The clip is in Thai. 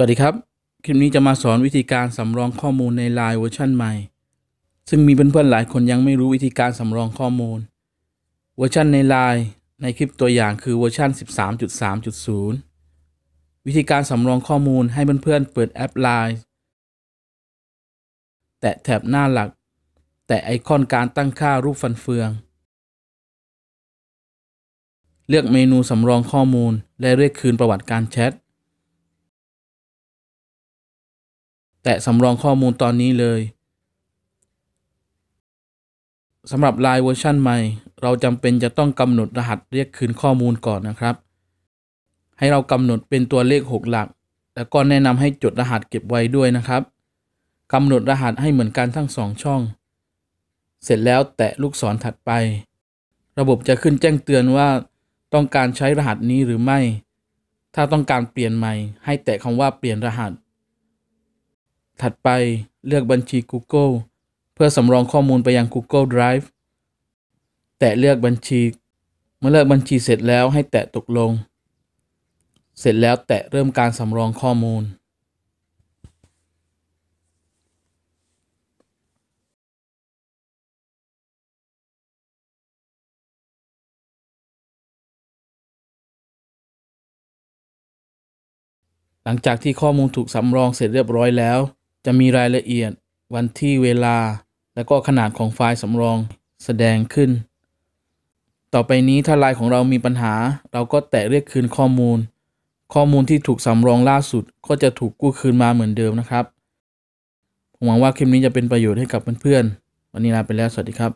สวัสดีครับ คลิปนี้จะมาสอนวิธีการสำรองข้อมูลใน l ล n e เวอร์ชันใหม่ ซึ่งมีเพื่อนๆหลายคนยังไม่รู้วิธีการสำรองข้อมูล เวอร์ชันใน l ล n e ในคลิปตัวอย่างคือเวอร์ชัน13.3.0 วิธีการสำรองข้อมูลให้เพื่อนๆเปิดแอป l ล n e แตะแถบหน้าหลัก แตะไอคอนการตั้งค่ารูปฟันเฟือง เลือกเมนูสำรองข้อมูล และเรียกคืนประวัติการแชทแตะสำรองข้อมูลตอนนี้เลยสำหรับ Line เวอร์ชันใหม่ เราจำเป็นจะต้องกำหนดรหัสเรียกคืนข้อมูลก่อนนะครับ ให้เรากำหนดเป็นตัวเลข 6 หลักแล้วก็แนะนำให้จดรหัสเก็บไว้ด้วยนะครับกำหนดรหัสให้เหมือนกันทั้ง 2 ช่อง เสร็จแล้วแตะลูกศรถัดไป ระบบจะขึ้นแจ้งเตือนว่าต้องการใช้รหัสนี้หรือไม่ ถ้าต้องการเปลี่ยนใหม่ให้แตะคำว่าเปลี่ยนรหัสถัดไปเลือกบัญชี Google เพื่อสำรองข้อมูลไปยัง Google Drive แตะเลือกบัญชี เมื่อเลือกบัญชีเสร็จแล้วให้แตะตกลง เสร็จแล้วแตะเริ่มการสำรองข้อมูล หลังจากที่ข้อมูลถูกสำรองเสร็จเรียบร้อยแล้วจะมีรายละเอียดวันที่เวลา และก็ขนาดของไฟล์สำรองแสดงขึ้น ต่อไปนี้ถ้าลายของเรามีปัญหา เราก็แตะเรียกคืนข้อมูล ข้อมูลที่ถูกสำรองล่าสุดก็จะถูกกู้คืนมาเหมือนเดิมนะครับ ผมหวังว่าคลิปนี้จะเป็นประโยชน์ให้กับเพื่อนๆวันนี้ลาไปแล้วสวัสดีครับ